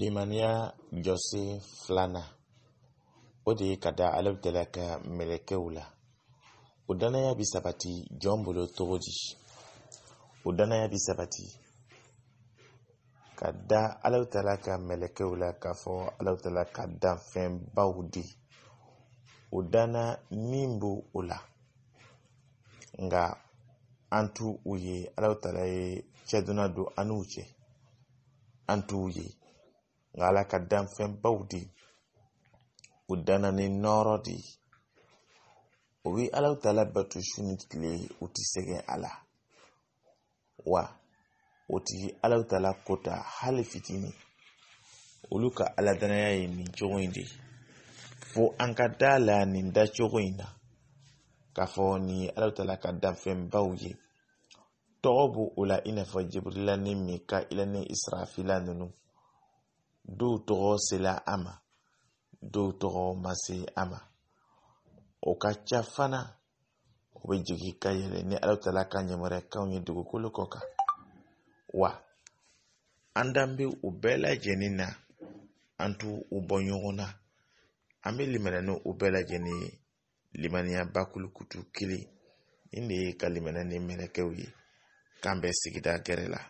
limaniya jɔsi filanan o de ye ka da ala bitala ka mɛlɛkɛw la o danaya bi sabati jɔn bolo cogo di o danaya bi sabati ka da ala bitala ka mɛlɛkɛw la k'a fɔ ala bitala ka danfɛnbaw di o danna min b'o o la nga an t'u ye ala bitala ye cɛdonna don an n'u cɛ an t'u ye nga ala ka danfɛn baw di o danna ni nɔɔrɔ di o bi alaw ta la bato su ni tile o ti sɛgɛn a la wa o ti alaw ta la kota hali fitini olu ka aladanaya ye nin cogo in de ye fo an ka da la nin da cogo in na k'a fɔ nin ye alaw ta la ka danfɛn baw ye tɔgɔ b'o la i n'a fɔ jibirila ni mika ila ni israfila ninnu dɔw tɔgɔ sela a ma dɔw tɔgɔ ma se a ma o ka ca fana o bɛ jigi ka yɛlɛ ni ala tala ka yamaruya kanw ye dugukolo kɔ kan wa an dan bɛ u bɛɛ lajɛlen na an t'u u bɔ ɲɔgɔn na an bɛ limaniya ni u bɛɛ lajɛlen ye limaniya bakulukutu kelen e nin de ye ka limaniya ni mɛlɛkɛw ye k'an bɛ sigida gɛrɛ la